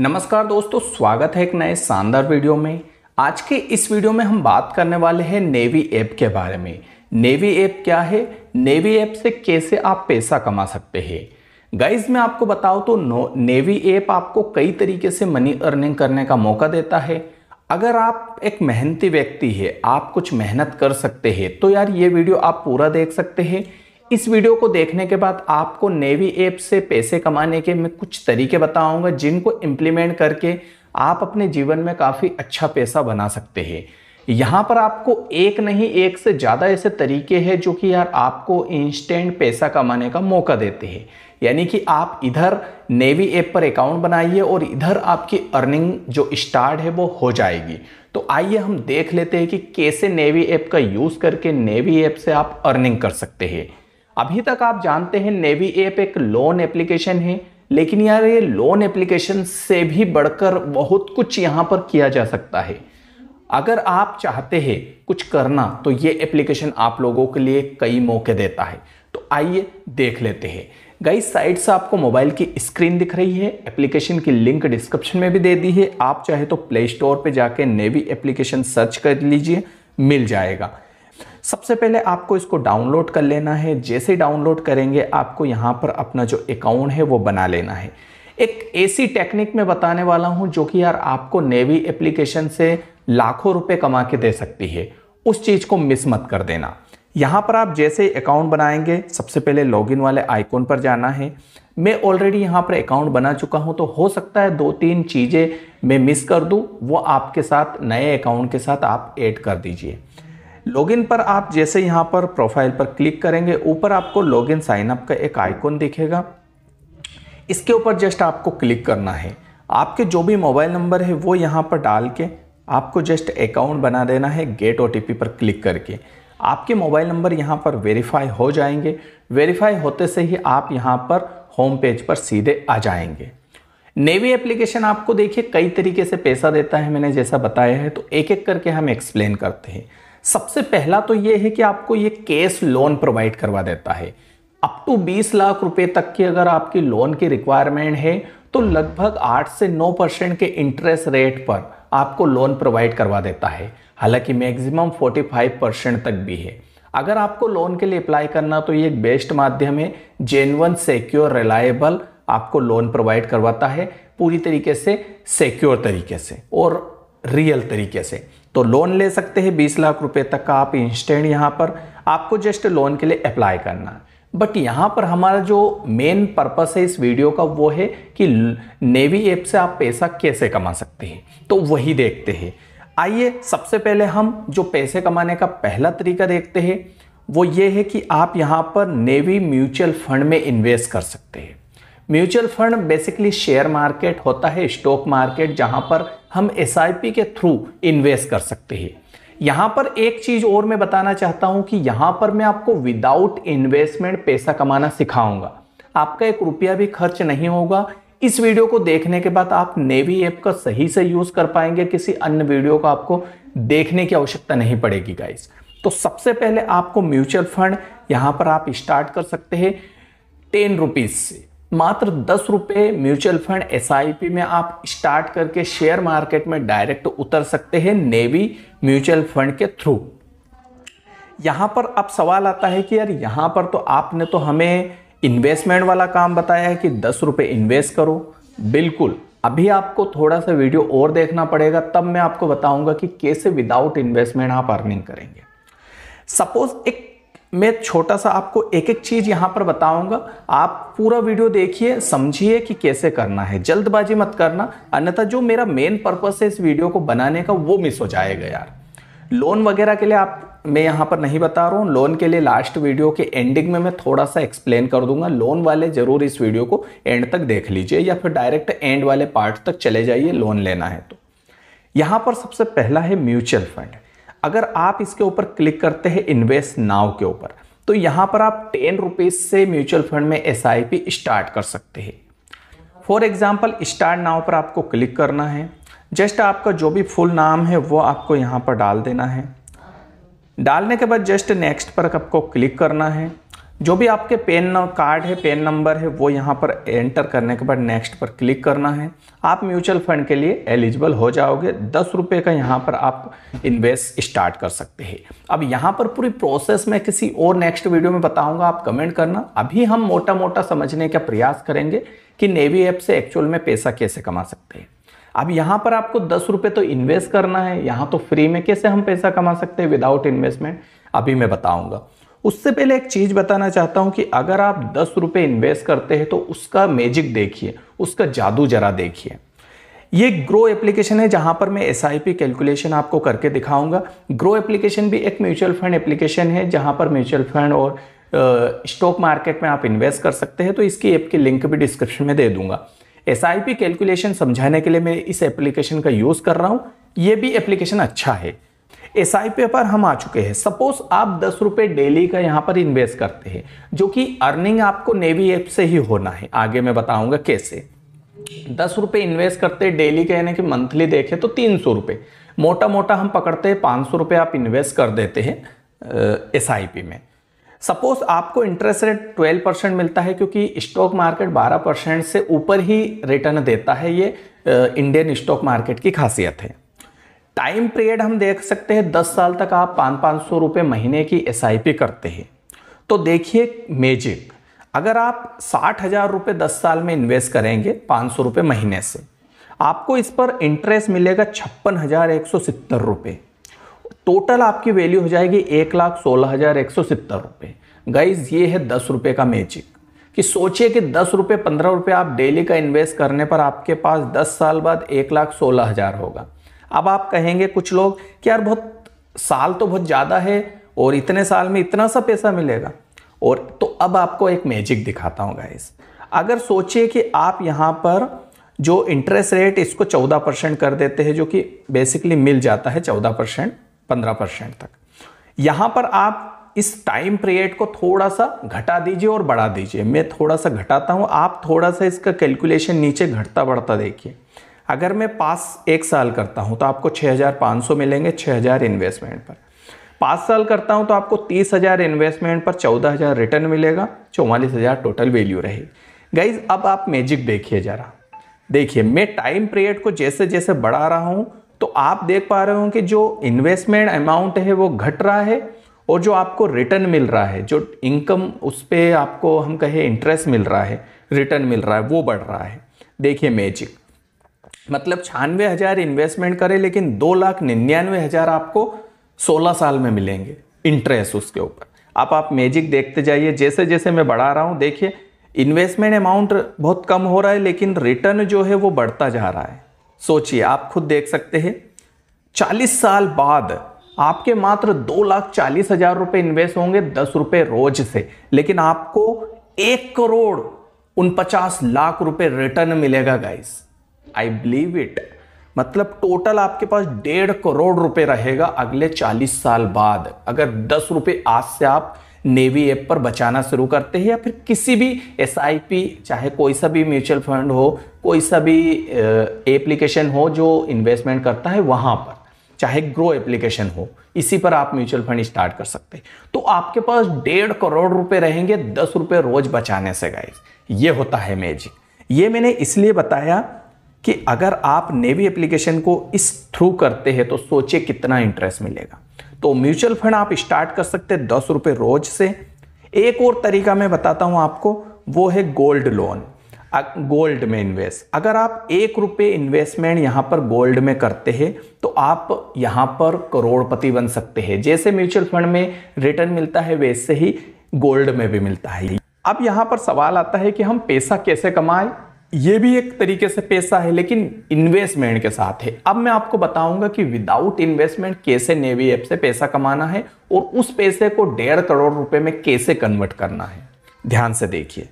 नमस्कार दोस्तों स्वागत है एक नए शानदार वीडियो में आज के इस वीडियो में हम बात करने वाले हैं नेवी ऐप के बारे में नेवी ऐप क्या है नेवी ऐप से कैसे आप पैसा कमा सकते हैं गाइज मैं आपको बताऊँ तो नो नेवी ऐप आपको कई तरीके से मनी अर्निंग करने का मौका देता है अगर आप एक मेहनती व्यक्ति है आप कुछ मेहनत कर सकते हैं तो यार ये वीडियो आप पूरा देख सकते हैं इस वीडियो को देखने के बाद आपको नेवी ऐप से पैसे कमाने के मैं कुछ तरीके बताऊंगा जिनको इम्प्लीमेंट करके आप अपने जीवन में काफ़ी अच्छा पैसा बना सकते हैं यहाँ पर आपको एक नहीं एक से ज़्यादा ऐसे तरीके हैं जो कि यार आपको इंस्टेंट पैसा कमाने का मौका देते हैं यानी कि आप इधर नेवी ऐप पर अकाउंट बनाइए और इधर आपकी अर्निंग जो स्टार्ट है वो हो जाएगी तो आइए हम देख लेते हैं कि कैसे नेवी ऐप का यूज़ करके नेवी ऐप से आप अर्निंग कर सकते हैं अभी तक आप जानते हैं नेवी ऐप एक लोन एप्लीकेशन है लेकिन यार ये लोन एप्लीकेशन से भी बढ़कर बहुत कुछ यहाँ पर किया जा सकता है अगर आप चाहते हैं कुछ करना तो ये एप्लीकेशन आप लोगों के लिए कई मौके देता है तो आइए देख लेते हैं गई साइट से आपको मोबाइल की स्क्रीन दिख रही है एप्लीकेशन की लिंक डिस्क्रिप्शन में भी दे दी है आप चाहे तो प्ले स्टोर पर जाके नेवी एप्लीकेशन सर्च कर लीजिए मिल जाएगा सबसे पहले आपको इसको डाउनलोड कर लेना है जैसे डाउनलोड करेंगे आपको यहाँ पर अपना जो अकाउंट है वो बना लेना है एक ऐसी टेक्निक में बताने वाला हूँ जो कि यार आपको नेवी एप्लीकेशन से लाखों रुपए कमा के दे सकती है उस चीज़ को मिस मत कर देना यहाँ पर आप जैसे अकाउंट बनाएंगे सबसे पहले लॉगिन वाले आइकॉन पर जाना है मैं ऑलरेडी यहाँ पर अकाउंट बना चुका हूँ तो हो सकता है दो तीन चीज़ें मैं मिस कर दूँ वो आपके साथ नए अकाउंट के साथ आप ऐड कर दीजिए लॉगिन पर आप जैसे यहाँ पर प्रोफाइल पर क्लिक करेंगे ऊपर आपको लॉगिन साइन अप का एक आइकॉन दिखेगा इसके ऊपर जस्ट आपको क्लिक करना है आपके जो भी मोबाइल नंबर है वो यहाँ पर डाल के आपको जस्ट अकाउंट बना देना है गेट ओ पर क्लिक करके आपके मोबाइल नंबर यहाँ पर वेरीफाई हो जाएंगे वेरीफाई होते से ही आप यहाँ पर होम पेज पर सीधे आ जाएंगे नेवी एप्लीकेशन आपको देखिए कई तरीके से पैसा देता है मैंने जैसा बताया है तो एक एक करके हम एक्सप्लेन करते हैं सबसे पहला तो ये है कि आपको ये कैश लोन प्रोवाइड करवा देता है अप टू 20 लाख रुपए तक की अगर आपकी लोन की रिक्वायरमेंट है तो लगभग 8 से 9 परसेंट के इंटरेस्ट रेट पर आपको लोन प्रोवाइड करवा देता है हालांकि मैक्सिमम 45 परसेंट तक भी है अगर आपको लोन के लिए अप्लाई करना तो ये एक बेस्ट माध्यम है जेनवन सिक्योर रिलायबल आपको लोन प्रोवाइड करवाता है पूरी तरीके से सिक्योर तरीके से और रियल तरीके से तो लोन ले सकते हैं बीस लाख रुपए तक का आप इंस्टेंट यहाँ पर आपको जस्ट लोन के लिए अप्लाई करना है बट यहाँ पर हमारा जो मेन पर्पस है इस वीडियो का वो है कि नेवी ऐप से आप पैसा कैसे कमा सकते हैं तो वही देखते हैं आइए सबसे पहले हम जो पैसे कमाने का पहला तरीका देखते हैं वो ये है कि आप यहाँ पर नेवी म्यूचुअल फंड में इन्वेस्ट कर सकते हैं mutual fund basically share market होता है स्टॉक मार्केट जहाँ पर हम एस के थ्रू इन्वेस्ट कर सकते हैं यहां पर एक चीज़ और मैं बताना चाहता हूं कि यहां पर मैं आपको विदाउट इन्वेस्टमेंट पैसा कमाना सिखाऊंगा आपका एक रुपया भी खर्च नहीं होगा इस वीडियो को देखने के बाद आप नेवी ऐप का सही से यूज़ कर पाएंगे किसी अन्य वीडियो को आपको देखने की आवश्यकता नहीं पड़ेगी गाइस तो सबसे पहले आपको म्यूचुअल फंड यहां पर आप स्टार्ट कर सकते हैं टेन रुपीज़ से मात्र दस रुपये म्यूचुअल फंड एस में आप स्टार्ट करके शेयर मार्केट में डायरेक्ट उतर सकते हैं नेवी म्यूचुअल फंड के थ्रू यहाँ पर अब सवाल आता है कि यार यहाँ पर तो आपने तो हमें इन्वेस्टमेंट वाला काम बताया है कि दस रुपये इन्वेस्ट करो बिल्कुल अभी आपको थोड़ा सा वीडियो और देखना पड़ेगा तब मैं आपको बताऊंगा कि कैसे विदाउट इन्वेस्टमेंट आप अर्निंग करेंगे सपोज एक मैं छोटा सा आपको एक एक चीज़ यहाँ पर बताऊंगा आप पूरा वीडियो देखिए समझिए कि कैसे करना है जल्दबाजी मत करना अन्यथा जो मेरा मेन पर्पस है इस वीडियो को बनाने का वो मिस हो जाएगा यार लोन वगैरह के लिए आप मैं यहाँ पर नहीं बता रहा हूँ लोन के लिए लास्ट वीडियो के एंडिंग में मैं थोड़ा सा एक्सप्लेन कर दूंगा लोन वाले ज़रूर इस वीडियो को एंड तक देख लीजिए या फिर डायरेक्ट एंड वाले पार्ट तक चले जाइए लोन लेना है तो यहाँ पर सबसे पहला है म्यूचुअल फंड अगर आप इसके ऊपर क्लिक करते हैं इन्वेस्ट नाव के ऊपर तो यहाँ पर आप टेन रुपीज़ से म्यूचुअल फंड में एस स्टार्ट कर सकते हैं फॉर एग्जाम्पल स्टार्ट नाव पर आपको क्लिक करना है जस्ट आपका जो भी फुल नाम है वो आपको यहाँ पर डाल देना है डालने के बाद जस्ट नेक्स्ट पर आपको क्लिक करना है जो भी आपके पेन कार्ड है पेन नंबर है वो यहाँ पर एंटर करने के बाद नेक्स्ट पर क्लिक करना है आप म्यूचुअल फंड के लिए एलिजिबल हो जाओगे दस रुपये का यहाँ पर आप इन्वेस्ट स्टार्ट कर सकते हैं अब यहाँ पर पूरी प्रोसेस में किसी और नेक्स्ट वीडियो में बताऊँगा आप कमेंट करना अभी हम मोटा मोटा समझने का प्रयास करेंगे कि नेवी ऐप से एक्चुअल में पैसा कैसे कमा सकते हैं अब यहाँ पर आपको दस रुपये तो इन्वेस्ट करना है यहाँ तो फ्री में कैसे हम पैसा कमा सकते हैं विदाउट इन्वेस्टमेंट अभी मैं बताऊँगा उससे पहले एक चीज़ बताना चाहता हूं कि अगर आप दस रुपये इन्वेस्ट करते हैं तो उसका मैजिक देखिए उसका जादू जरा देखिए ये ग्रो एप्लीकेशन है जहां पर मैं एस कैलकुलेशन आपको करके दिखाऊंगा ग्रो एप्लीकेशन भी एक म्यूचुअल फंड एप्लीकेशन है जहां पर म्यूचुअल फंड और स्टॉक मार्केट में आप इन्वेस्ट कर सकते हैं तो इसकी ऐप की लिंक भी डिस्क्रिप्शन में दे दूंगा एस कैलकुलेशन समझाने के लिए मैं इस एप्लीकेशन का यूज़ कर रहा हूँ ये भी एप्लीकेशन अच्छा है एस आई पे पर हम आ चुके हैं सपोज आप दस रुपए डेली का यहाँ पर इन्वेस्ट करते हैं जो कि अर्निंग आपको नेवी ऐप से ही होना है आगे मैं बताऊंगा कैसे दस रुपए इन्वेस्ट करते डेली का यानी कि मंथली देखे तो तीन सौ रुपए मोटा मोटा हम पकड़ते हैं पांच सौ रुपये आप इन्वेस्ट कर देते हैं एस आई पी में सपोज आपको इंटरेस्ट रेट ट्वेल्व परसेंट मिलता है क्योंकि स्टॉक मार्केट बारह परसेंट से ऊपर ही रिटर्न देता है ये इंडियन स्टॉक मार्केट की खासियत है टाइम पीरियड हम देख सकते हैं दस साल तक आप पाँच पाँच सौ रुपये महीने की एस करते हैं तो देखिए मेजिक अगर आप साठ हज़ार रुपये दस साल में इन्वेस्ट करेंगे पाँच सौ रुपये महीने से आपको इस पर इंटरेस्ट मिलेगा छप्पन हज़ार एक सौ सत्तर रुपये टोटल आपकी वैल्यू हो जाएगी एक लाख सोलह हज़ार एक सौ सत्तर रुपये गाइज ये है दस रुपये का मैजिक कि सोचिए कि दस रुपये पंद्रह रुपये आप डेली का इन्वेस्ट करने पर आपके पास दस साल बाद एक लाख सोलह हज़ार होगा अब आप कहेंगे कुछ लोग कि यार बहुत साल तो बहुत ज़्यादा है और इतने साल में इतना सा पैसा मिलेगा और तो अब आपको एक मैजिक दिखाता हूँ गाइस अगर सोचिए कि आप यहाँ पर जो इंटरेस्ट रेट इसको 14 परसेंट कर देते हैं जो कि बेसिकली मिल जाता है 14 परसेंट पंद्रह परसेंट तक यहाँ पर आप इस टाइम पीरियड को थोड़ा सा घटा दीजिए और बढ़ा दीजिए मैं थोड़ा सा घटाता हूँ आप थोड़ा सा इसका कैलकुलेशन नीचे घटता बढ़ता देखिए अगर मैं पास एक साल करता हूँ तो आपको 6,500 मिलेंगे 6,000 इन्वेस्टमेंट पर पाँच साल करता हूँ तो आपको 30,000 इन्वेस्टमेंट पर 14,000 रिटर्न मिलेगा हजार टोटल वैल्यू रहेगी गाइज अब आप मैजिक देखिए जरा देखिए मैं टाइम पीरियड को जैसे जैसे बढ़ा रहा हूँ तो आप देख पा रहे हो कि जो इन्वेस्टमेंट अमाउंट है वो घट रहा है और जो आपको रिटर्न मिल रहा है जो इनकम उस पर आपको हम कहें इंटरेस्ट मिल रहा है रिटर्न मिल रहा है वो बढ़ रहा है देखिए मैजिक मतलब छियानवे हज़ार इन्वेस्टमेंट करें लेकिन दो लाख निन्यानवे हज़ार आपको सोलह साल में मिलेंगे इंटरेस्ट उसके ऊपर आप आप मैजिक देखते जाइए जैसे जैसे मैं बढ़ा रहा हूँ देखिए इन्वेस्टमेंट अमाउंट बहुत कम हो रहा है लेकिन रिटर्न जो है वो बढ़ता जा रहा है सोचिए आप खुद देख सकते हैं चालीस साल बाद आपके मात्र दो लाख चालीस हजार रुपये इन्वेस्ट होंगे दस रुपये रोज से लेकिन आपको एक करोड़ उन पचास लाख रुपए रिटर्न मिलेगा गाइस आई बिलीव इट मतलब टोटल आपके पास डेढ़ करोड़ रुपए रहेगा अगले चालीस साल बाद अगर दस रुपए आज से आप नेवी ऐप पर बचाना शुरू करते हैं या फिर किसी भी एस चाहे कोई सा भी म्यूचुअल फंड हो कोई सा भी एप्लीकेशन हो जो इन्वेस्टमेंट करता है वहाँ पर चाहे ग्रो एप्लीकेशन हो इसी पर आप म्यूचुअल फंड स्टार्ट कर सकते हैं तो आपके पास डेढ़ करोड़ रुपए रहेंगे दस रुपये रोज बचाने से गाइज ये होता है मैजिक ये मैंने इसलिए बताया कि अगर आप नेवी एप्लीकेशन को इस थ्रू करते हैं तो सोचिए कितना इंटरेस्ट मिलेगा तो म्यूचुअल फंड आप स्टार्ट कर सकते हैं दस रुपये रोज से एक और तरीका मैं बताता हूँ आपको वो है गोल्ड लोन गोल्ड में इन्वेस्ट अगर आप एक रुपये इन्वेस्टमेंट यहाँ पर गोल्ड में करते हैं तो आप यहाँ पर करोड़पति बन सकते हैं जैसे म्यूचुअल फंड में रिटर्न मिलता है वैसे ही गोल्ड में भी मिलता है अब यहाँ पर सवाल आता है कि हम पैसा कैसे कमाएं ये भी एक तरीके से पैसा है लेकिन इन्वेस्टमेंट के साथ है अब मैं आपको बताऊंगा कि विदाउट इन्वेस्टमेंट कैसे नेवी ऐप से पैसा कमाना है और उस पैसे को डेढ़ करोड़ रुपए में कैसे कन्वर्ट करना है ध्यान से देखिए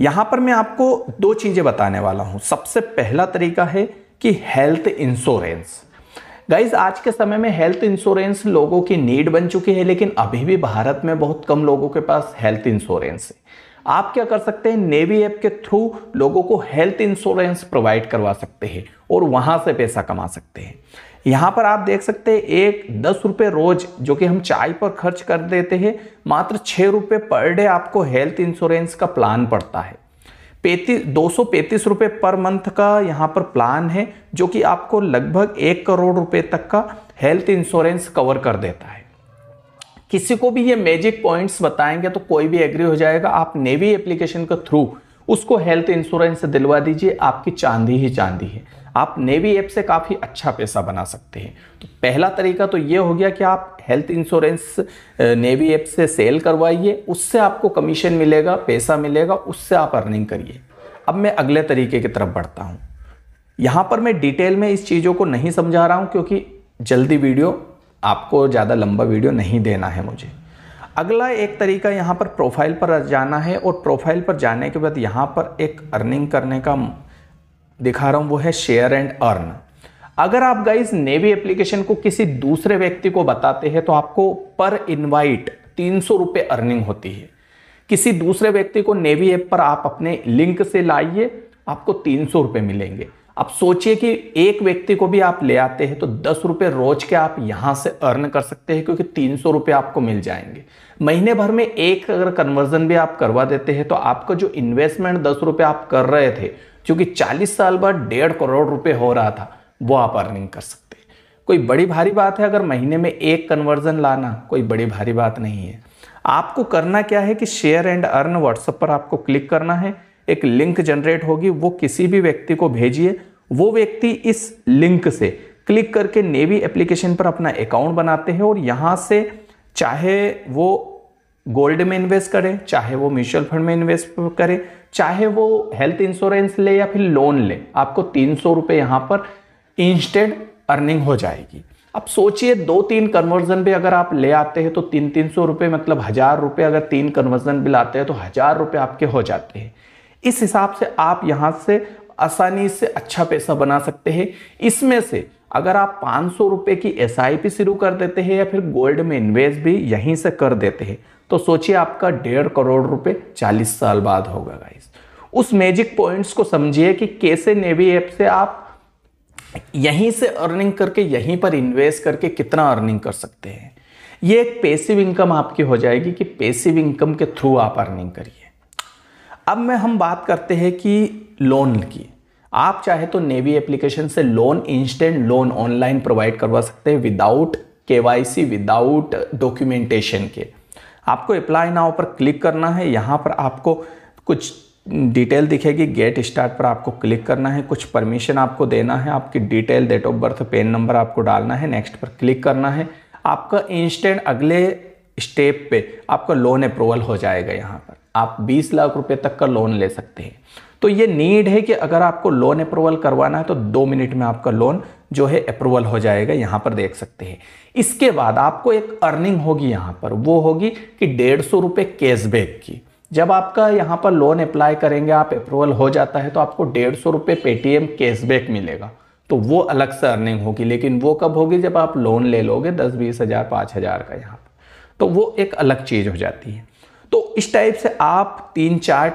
यहां पर मैं आपको दो चीज़ें बताने वाला हूं सबसे पहला तरीका है कि हेल्थ इंश्योरेंस गाइज आज के समय में हेल्थ इंश्योरेंस लोगों की नीड बन चुकी है लेकिन अभी भी भारत में बहुत कम लोगों के पास हेल्थ इंश्योरेंस है आप क्या कर सकते हैं नेवी ऐप के थ्रू लोगों को हेल्थ इंश्योरेंस प्रोवाइड करवा सकते हैं और वहां से पैसा कमा सकते हैं यहाँ पर आप देख सकते हैं एक दस रुपये रोज जो कि हम चाय पर खर्च कर देते हैं मात्र छः रुपये पर डे आपको हेल्थ इंश्योरेंस का प्लान पड़ता है पैंतीस दो सौ पैंतीस रुपये पर मंथ का यहाँ पर प्लान है जो कि आपको लगभग एक करोड़ रुपए तक का हेल्थ इंश्योरेंस कवर कर देता है किसी को भी ये मैजिक पॉइंट्स बताएंगे तो कोई भी एग्री हो जाएगा आप नेवी एप्लीकेशन के थ्रू उसको हेल्थ इंश्योरेंस दिलवा दीजिए आपकी चांदी ही चांदी है आप नेवी ऐप से काफ़ी अच्छा पैसा बना सकते हैं तो पहला तरीका तो ये हो गया कि आप हेल्थ इंश्योरेंस नेवी ऐप से सेल करवाइए उससे आपको कमीशन मिलेगा पैसा मिलेगा उससे आप अर्निंग करिए अब मैं अगले तरीके की तरफ बढ़ता हूँ यहाँ पर मैं डिटेल में इस चीज़ों को नहीं समझा रहा हूँ क्योंकि जल्दी वीडियो आपको ज़्यादा लंबा वीडियो नहीं देना है मुझे अगला एक तरीका यहाँ पर प्रोफाइल पर जाना है और प्रोफाइल पर जाने के बाद यहाँ पर एक अर्निंग करने का दिखा रहा हूँ वो है शेयर एंड अर्न अगर आप गाइज नेवी एप्लीकेशन को किसी दूसरे व्यक्ति को बताते हैं तो आपको पर इनवाइट तीन सौ अर्निंग होती है किसी दूसरे व्यक्ति को नेवी ऐप पर आप अपने लिंक से लाइए आपको तीन सौ मिलेंगे अब सोचिए कि एक व्यक्ति को भी आप ले आते हैं तो दस रुपये रोज के आप यहाँ से अर्न कर सकते हैं क्योंकि तीन सौ रुपये आपको मिल जाएंगे महीने भर में एक अगर कन्वर्जन भी आप करवा देते हैं तो आपका जो इन्वेस्टमेंट दस रुपये आप कर रहे थे क्योंकि चालीस साल बाद डेढ़ करोड़ रुपये हो रहा था वो आप अर्निंग कर सकते हैं कोई बड़ी भारी बात है अगर महीने में एक कन्वर्जन लाना कोई बड़ी भारी बात नहीं है आपको करना क्या है कि शेयर एंड अर्न व्हाट्सएप पर आपको क्लिक करना है एक लिंक जनरेट होगी वो किसी भी व्यक्ति को भेजिए वो व्यक्ति इस लिंक से क्लिक करके नेवी एप्लीकेशन पर अपना अकाउंट बनाते हैं और यहाँ से चाहे वो गोल्ड में इन्वेस्ट करें चाहे वो म्यूचुअल फंड में इन्वेस्ट करें चाहे वो हेल्थ इंश्योरेंस ले या फिर लोन ले आपको तीन सौ रुपये यहाँ पर इंस्टेंट अर्निंग हो जाएगी अब सोचिए दो तीन कन्वर्जन भी अगर आप ले आते हैं तो तीन तीन सौ रुपये मतलब हज़ार रुपये अगर तीन कन्वर्जन भी लाते हैं तो हज़ार रुपये आपके हो जाते हैं इस हिसाब से आप यहाँ से आसानी से अच्छा पैसा बना सकते हैं इसमें से अगर आप पाँच सौ की एस शुरू कर देते हैं या फिर गोल्ड में इन्वेस्ट भी यहीं से कर देते हैं तो सोचिए आपका डेढ़ करोड़ रुपए चालीस साल बाद होगा गाइस उस मैजिक पॉइंट्स को समझिए कि कैसे नेवी ऐप से आप यहीं से अर्निंग करके यहीं पर इन्वेस्ट करके कितना अर्निंग कर सकते हैं ये एक पेसिव इनकम आपकी हो जाएगी कि पेसिव इनकम के थ्रू आप अर्निंग करिए अब मैं हम बात करते हैं कि लोन की आप चाहे तो नेवी एप्लीकेशन से loan instant loan online provide करवा सकते हैं विदाउट के विदाउट डॉक्यूमेंटेशन के आपको अप्लाई नाव पर क्लिक करना है यहाँ पर आपको कुछ डिटेल दिखेगी गेट स्टार्ट पर आपको क्लिक करना है कुछ परमिशन आपको देना है आपकी detail date of birth PAN number आपको डालना है नेक्स्ट पर क्लिक करना है आपका इंस्टेंट अगले स्टेप पे आपका लोन अप्रूवल हो जाएगा यहाँ पर आप 20 लाख रुपए तक का लोन ले सकते हैं तो ये नीड है कि अगर आपको लोन अप्रूवल करवाना है तो दो मिनट में आपका लोन जो है अप्रूवल हो जाएगा यहाँ पर देख सकते हैं इसके बाद आपको एक अर्निंग होगी यहाँ पर वो होगी कि डेढ़ सौ रुपये कैशबैक की जब आपका यहाँ पर लोन अप्लाई करेंगे आप अप्रूवल हो जाता है तो आपको डेढ़ सौ रुपये पेटीएम कैशबैक मिलेगा तो वो अलग से अर्निंग होगी लेकिन वो कब होगी जब आप लोन ले लोगे दस बीस हज़ार पाँच हज़ार का यहाँ पर तो वो एक अलग चीज़ हो जाती है तो इस टाइप से आप तीन चार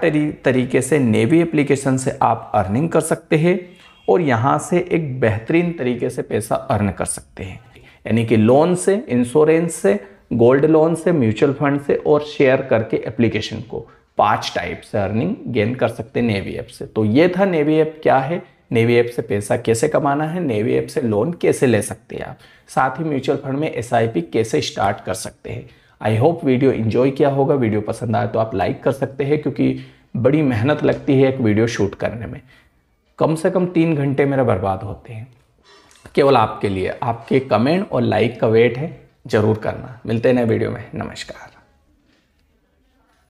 तरीके से नेवी एप्लीकेशन से आप अर्निंग कर सकते हैं और यहाँ से एक बेहतरीन तरीके से पैसा अर्न कर सकते हैं यानी कि लोन से इंश्योरेंस से गोल्ड लोन से म्यूचुअल फंड से और शेयर करके एप्लीकेशन को पांच टाइप से अर्निंग गेन कर सकते हैं नेवी ऐप से तो ये था नेवी ऐप क्या है नेवी ऐप से पैसा कैसे कमाना है नेवी ऐप से लोन कैसे ले सकते हैं आप साथ ही म्यूचुअल फंड में एस कैसे स्टार्ट कर सकते हैं आई होप वीडियो इन्जॉय किया होगा वीडियो पसंद आया तो आप लाइक कर सकते हैं क्योंकि बड़ी मेहनत लगती है एक वीडियो शूट करने में कम से कम तीन घंटे मेरा बर्बाद होते हैं केवल आपके लिए आपके कमेंट और लाइक का वेट है ज़रूर करना मिलते हैं नए वीडियो में नमस्कार